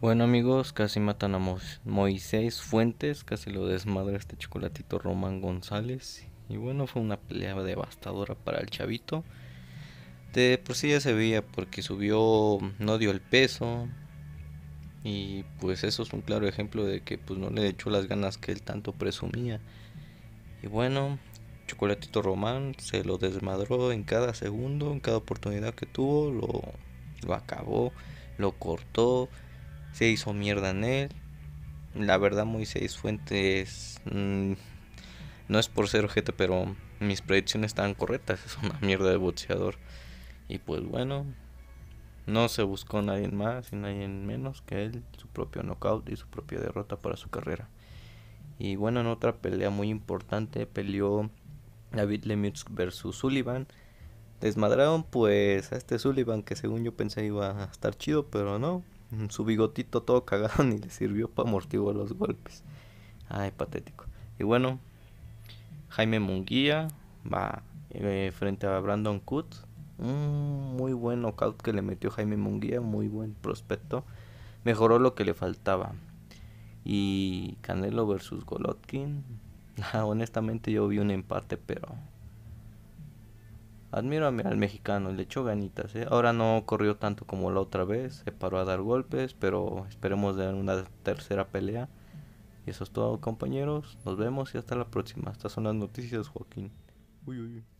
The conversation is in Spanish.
Bueno amigos, casi matan a Moisés Fuentes, casi lo desmadra este chocolatito Román González. Y bueno, fue una pelea devastadora para el chavito. De por sí ya se veía porque subió, no dio el peso. Y pues eso es un claro ejemplo de que pues no le echó las ganas que él tanto presumía. Y bueno, Chocolatito Román se lo desmadró en cada segundo, en cada oportunidad que tuvo, lo, lo acabó, lo cortó se hizo mierda en él. La verdad, seis Fuentes, mm, no es por ser objeto pero mis predicciones estaban correctas. Es una mierda de boxeador. Y pues bueno, no se buscó nadie más y nadie menos que él, su propio knockout y su propia derrota para su carrera. Y bueno, en otra pelea muy importante peleó David Lemieux versus Sullivan. Desmadraron pues a este Sullivan que según yo pensé iba a estar chido, pero no, su bigotito todo cagado ni le sirvió para amortiguar los golpes. Ay, patético. Y bueno, Jaime Munguía va eh, frente a Brandon Cut, Un mm, muy buen knockout que le metió Jaime Munguía, muy buen prospecto. Mejoró lo que le faltaba. Y Canelo versus Golotkin. Ah, honestamente yo vi un empate, pero Admiro al mexicano, le echó ganitas. ¿eh? Ahora no corrió tanto como la otra vez, se paró a dar golpes, pero esperemos dar una tercera pelea. Y eso es todo, compañeros. Nos vemos y hasta la próxima. Estas son las noticias, Joaquín. Uy, uy, uy.